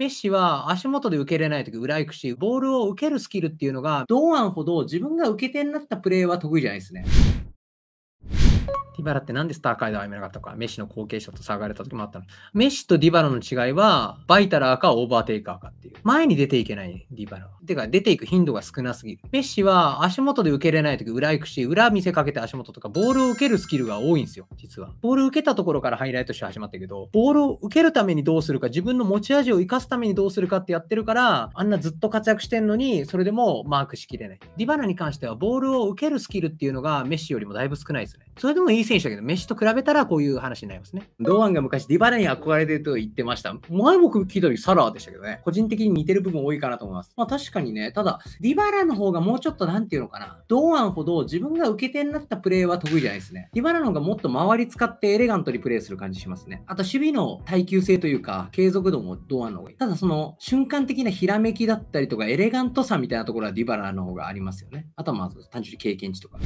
メッシは足元で受けれないとき裏行くし、ボールを受けるスキルっていうのが、同案ほど自分が受け手になったプレーは得意じゃないですね。ディバラってなんでスター街道は歩めなかったか、メッシの後継者と差がれた時もあったの。メッシとディバラの違いは、バイタラーかオーバーテイカーかっていう。前に出ていけない、ディバラは。てか、出ていく頻度が少なすぎる。メッシは足元で受けれない時、裏行くし、裏見せかけて足元とか、ボールを受けるスキルが多いんですよ、実は。ボール受けたところからハイライトして始まったけど、ボールを受けるためにどうするか、自分の持ち味を生かすためにどうするかってやってるから、あんなずっと活躍してんのに、それでもマークしきれない。ディバラに関しては、ボールを受けるスキルっていうのがメッシよりもだいぶ少ないですね。それでもいい選手だけど、メッシと比べたらこういう話になりますね。堂安が昔、ディバラに憧れてると言ってました。前僕聞いた時、サラーでしたけどね。個人的に似てる部分多いかなと思います。まあ確かにね、ただ、ディバラの方がもうちょっと、なんていうのかな、堂安ほど自分が受け手になったプレーは得意じゃないですね。ディバラの方がもっと周り使ってエレガントにプレーする感じしますね。あと、守備の耐久性というか、継続度も堂安の方がいい。ただ、その、瞬間的なひらめきだったりとか、エレガントさみたいなところはディバラの方がありますよね。あとはまず、単純に経験値とか。